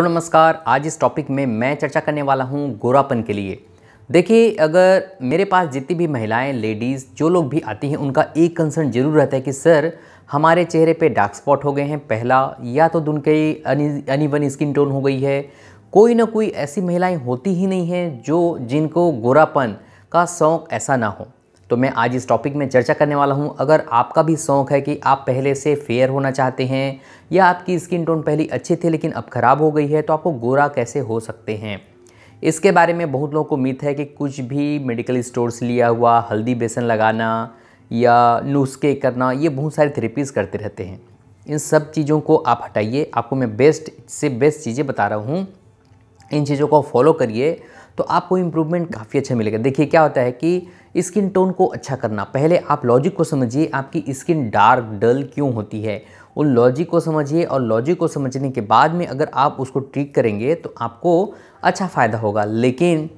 तो नमस्कार आज इस टॉपिक में मैं चर्चा करने वाला हूँ गोरापन के लिए देखिए अगर मेरे पास जितनी भी महिलाएं लेडीज़ जो लोग भी आती हैं उनका एक कंसर्न जरूर रहता है कि सर हमारे चेहरे पे डार्क स्पॉट हो गए हैं पहला या तो उनके अनिवन स्किन टोन हो गई है कोई ना कोई ऐसी महिलाएं होती ही नहीं हैं जो जिनको गोरापन का शौक ऐसा ना हो तो मैं आज इस टॉपिक में चर्चा करने वाला हूँ अगर आपका भी शौक़ है कि आप पहले से फेयर होना चाहते हैं या आपकी स्किन टोन पहले अच्छी थी लेकिन अब ख़राब हो गई है तो आपको गोरा कैसे हो सकते हैं इसके बारे में बहुत लोगों को उम्मीद है कि कुछ भी मेडिकल स्टोर से लिया हुआ हल्दी बेसन लगाना या नुस्खे करना ये बहुत सारी थेरेपीज़ करते रहते हैं इन सब चीज़ों को आप हटाइए आपको मैं बेस्ट से बेस्ट चीज़ें बता रहा हूँ इन चीज़ों को फॉलो करिए तो आपको इम्प्रूवमेंट काफ़ी अच्छा मिलेगा देखिए क्या होता है कि स्किन टोन को अच्छा करना पहले आप लॉजिक को समझिए आपकी स्किन डार्क डल क्यों होती है उन लॉजिक को समझिए और लॉजिक को समझने के बाद में अगर आप उसको ट्रीट करेंगे तो आपको अच्छा फ़ायदा होगा लेकिन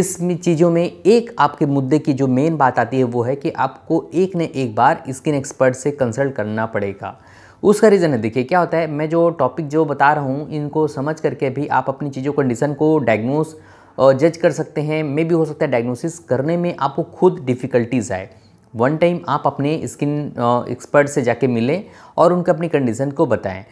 इस चीज़ों में एक आपके मुद्दे की जो मेन बात आती है वो है कि आपको एक न एक बार स्किन एक्सपर्ट से कंसल्ट करना पड़ेगा उसका रीज़न है देखिए क्या होता है मैं जो टॉपिक जो बता रहा हूँ इनको समझ करके भी आप अपनी चीज़ों कंडीशन को डायग्नोस जज कर सकते हैं मे भी हो सकता है डायग्नोसिस करने में आपको खुद डिफ़िकल्टीज़ आए वन टाइम आप अपने स्किन एक्सपर्ट से जाके मिलें और उनके अपनी कंडीशन को बताएं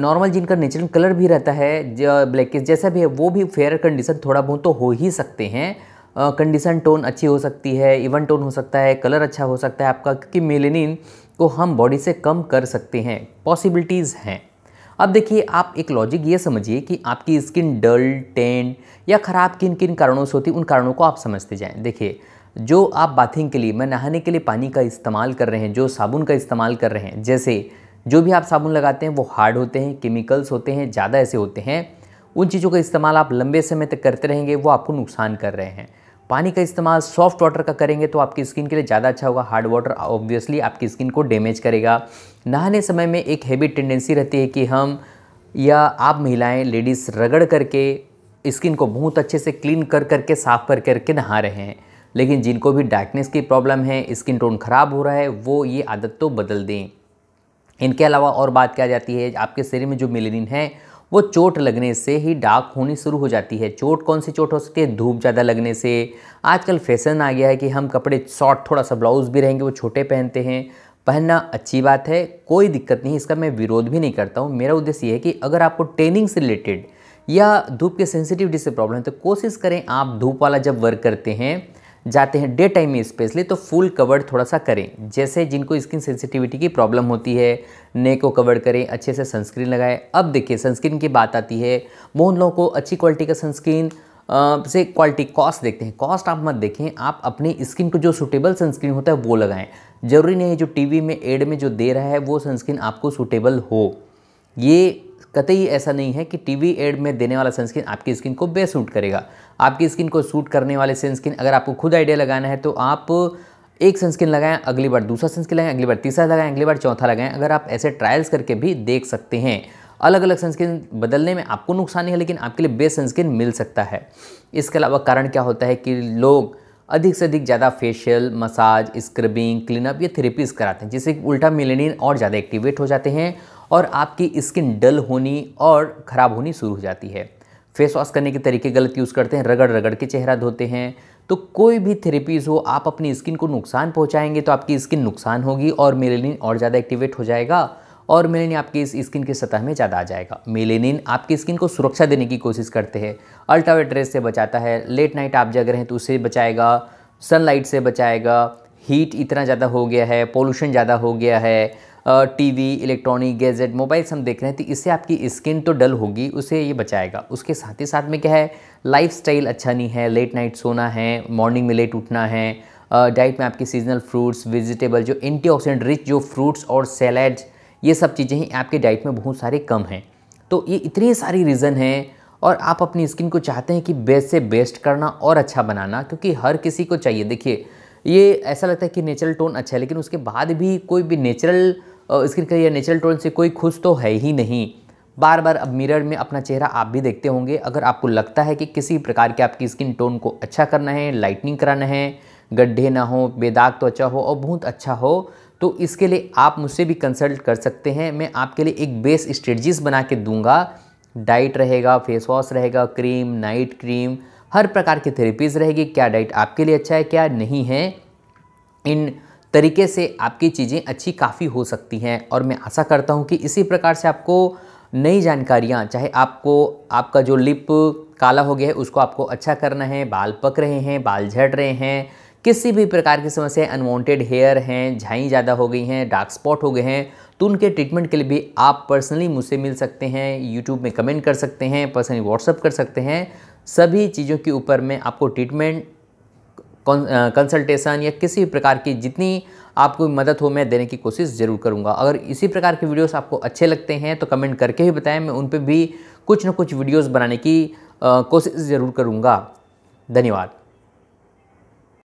नॉर्मल जिनका नेचुरल कलर भी रहता है ब्लैक जैसा भी है वो भी फेयर कंडीशन थोड़ा बहुत तो हो ही सकते हैं कंडीशन टोन अच्छी हो सकती है इवन टोन हो सकता है कलर अच्छा हो सकता है आपका क्योंकि मेलेनिन को हम बॉडी से कम कर सकते हैं पॉसिबिलिटीज़ हैं अब देखिए आप एक लॉजिक ये समझिए कि आपकी स्किन डल टेन या ख़राब किन किन कारणों से होती उन कारणों को आप समझते जाएँ देखिए जो आप बाथिंग के लिए मैं नहाने के लिए पानी का इस्तेमाल कर रहे हैं जो साबुन का इस्तेमाल कर रहे हैं जैसे जो भी आप साबुन लगाते हैं वो हार्ड होते हैं केमिकल्स होते हैं ज़्यादा ऐसे होते हैं उन चीज़ों का इस्तेमाल आप लंबे समय तक करते रहेंगे वो आपको नुकसान कर रहे हैं पानी का इस्तेमाल सॉफ्ट वाटर का करेंगे तो आपकी स्किन के लिए ज़्यादा अच्छा होगा हार्ड वाटर ऑब्वियसली आपकी स्किन को डैमेज करेगा नहाने समय में एक हैवी टेंडेंसी रहती है कि हम या आप महिलाएं लेडीज़ रगड़ करके स्किन को बहुत अच्छे से क्लीन कर करके साफ़ कर करके नहा रहे हैं लेकिन जिनको भी डार्कनेस की प्रॉब्लम है स्किन टोन ख़राब हो रहा है वो ये आदत तो बदल दें इनके अलावा और बात क्या जाती है आपके शरीर में जो मेलेनिन है वो चोट लगने से ही डार्क होनी शुरू हो जाती है चोट कौन सी चोट हो सकती है धूप ज़्यादा लगने से आजकल फैशन आ गया है कि हम कपड़े शॉर्ट थोड़ा सा ब्लाउज़ भी रहेंगे वो छोटे पहनते हैं पहनना अच्छी बात है कोई दिक्कत नहीं इसका मैं विरोध भी नहीं करता हूँ मेरा उद्देश्य ये है कि अगर आपको ट्रेनिंग से रिलेटेड या धूप के सेंसिटिविटी से प्रॉब्लम है तो कोशिश करें आप धूप वाला जब वर्क करते हैं जाते हैं डे टाइम में स्पेशली तो फुल कवर थोड़ा सा करें जैसे जिनको स्किन सेंसिटिविटी की प्रॉब्लम होती है नेक को कवर करें अच्छे से सनस्क्रीन लगाएं अब देखिए सनस्क्रीन की बात आती है उन लोगों को अच्छी क्वालिटी का सनस्क्रीन से क्वालिटी कॉस्ट देखते हैं कॉस्ट आप मत देखें आप अपनी स्किन को जो सूटेबल सनस्क्रीन होता है वो लगाएं ज़रूरी नहीं है जो टीवी में एड में जो दे रहा है वो सनस्क्रीन आपको सूटेबल हो ये कतई ऐसा नहीं है कि टीवी एड में देने वाला सनस्क्रीन आपकी स्किन को बेसूट करेगा आपकी स्किन को सूट करने वाले सनस्क्रीन अगर आपको खुद आइडिया लगाना है तो आप एक सनस्क्रीन लगाएं अगली बार दूसरा सनस्क्रीन लगाएं अगली बार तीसरा लगाएं अगली बार चौथा लगाएं अगर आप ऐसे ट्रायल्स करके भी देख सकते हैं अलग अलग सनस्क्रीन बदलने में आपको नुकसान नहीं है लेकिन आपके लिए बेस्ट सनस्क्रीन मिल सकता है इसके अलावा कारण क्या होता है कि लोग अधिक से अधिक ज़्यादा फेशियल मसाज स्क्रबिंग क्लीनअप ये थेरेपीज़ कराते हैं जिससे उल्टा मिलेनिन और ज़्यादा एक्टिवेट हो जाते हैं और आपकी स्किन डल होनी और ख़राब होनी शुरू हो जाती है फेस वॉश करने के तरीके गलत यूज़ करते हैं रगड़ रगड़ के चेहरा धोते हैं तो कोई भी थेरेपीज़ हो आप अपनी स्किन को नुकसान पहुंचाएंगे तो आपकी स्किन नुकसान होगी और मेलेनिन और ज़्यादा एक्टिवेट हो जाएगा और मेलेनिन आपकी इस स्किन की सतह में ज़्यादा आ जाएगा मेलेनिन आपकी स्किन को सुरक्षा देने की कोशिश करते हैं अल्ट्रावेट रेस से बचाता है लेट नाइट आप जग रहे हैं तो उससे बचाएगा सनलाइट से बचाएगा हीट इतना ज़्यादा हो गया है पोल्यूशन ज़्यादा हो गया है टीवी इलेक्ट्रॉनिक गैजेट मोबाइल्स हम देख रहे हैं तो इससे आपकी स्किन तो डल होगी उसे ये बचाएगा उसके साथ ही साथ में क्या है लाइफस्टाइल अच्छा नहीं है लेट नाइट सोना है मॉर्निंग में लेट उठना है डाइट में आपकी सीजनल फ्रूट्स वेजिटेबल जो एंटी रिच जो फ्रूट्स और सैलड ये सब चीज़ें ही आपके डाइट में बहुत सारे कम हैं तो ये इतनी सारी रीज़न हैं और आप अपनी स्किन को चाहते हैं कि बेस्ट से बेस्ट करना और अच्छा बनाना क्योंकि हर किसी को चाहिए देखिए ये ऐसा लगता है कि नेचुरल टोन अच्छा है लेकिन उसके बाद भी कोई भी नेचुरल स्किन का यह नेचुरल टोन से कोई खुश तो है ही नहीं बार बार अब मिरर में अपना चेहरा आप भी देखते होंगे अगर आपको लगता है कि किसी प्रकार के आपकी स्किन टोन को अच्छा करना है लाइटनिंग कराना है गड्ढे ना हो बेदाग तो अच्छा हो और बहुत अच्छा हो तो इसके लिए आप मुझसे भी कंसल्ट कर सकते हैं मैं आपके लिए एक बेस स्ट्रेटजीज बना के दूंगा डाइट रहेगा फेस वॉश रहेगा क्रीम नाइट क्रीम हर प्रकार की थेरेपीज़ रहेगी क्या डाइट आपके लिए अच्छा है क्या नहीं है इन तरीके से आपकी चीज़ें अच्छी काफ़ी हो सकती हैं और मैं आशा करता हूँ कि इसी प्रकार से आपको नई जानकारियाँ चाहे आपको आपका जो लिप काला हो गया है उसको आपको अच्छा करना है बाल पक रहे हैं बाल झड़ रहे हैं किसी भी प्रकार की समस्या अनवांटेड हेयर हैं झाई ज़्यादा हो गई हैं डार्क स्पॉट हो गए हैं तो उनके ट्रीटमेंट के लिए भी आप पर्सनली मुझसे मिल सकते हैं यूट्यूब में कमेंट कर सकते हैं पर्सनली व्हाट्सअप कर सकते हैं सभी चीज़ों के ऊपर मैं आपको ट्रीटमेंट कंसल्टेशन या किसी भी प्रकार की जितनी आपको मदद हो मैं देने की कोशिश ज़रूर करूँगा अगर इसी प्रकार के वीडियोस आपको अच्छे लगते हैं तो कमेंट करके भी बताएं मैं उन पर भी कुछ ना कुछ वीडियोस बनाने की कोशिश ज़रूर करूँगा धन्यवाद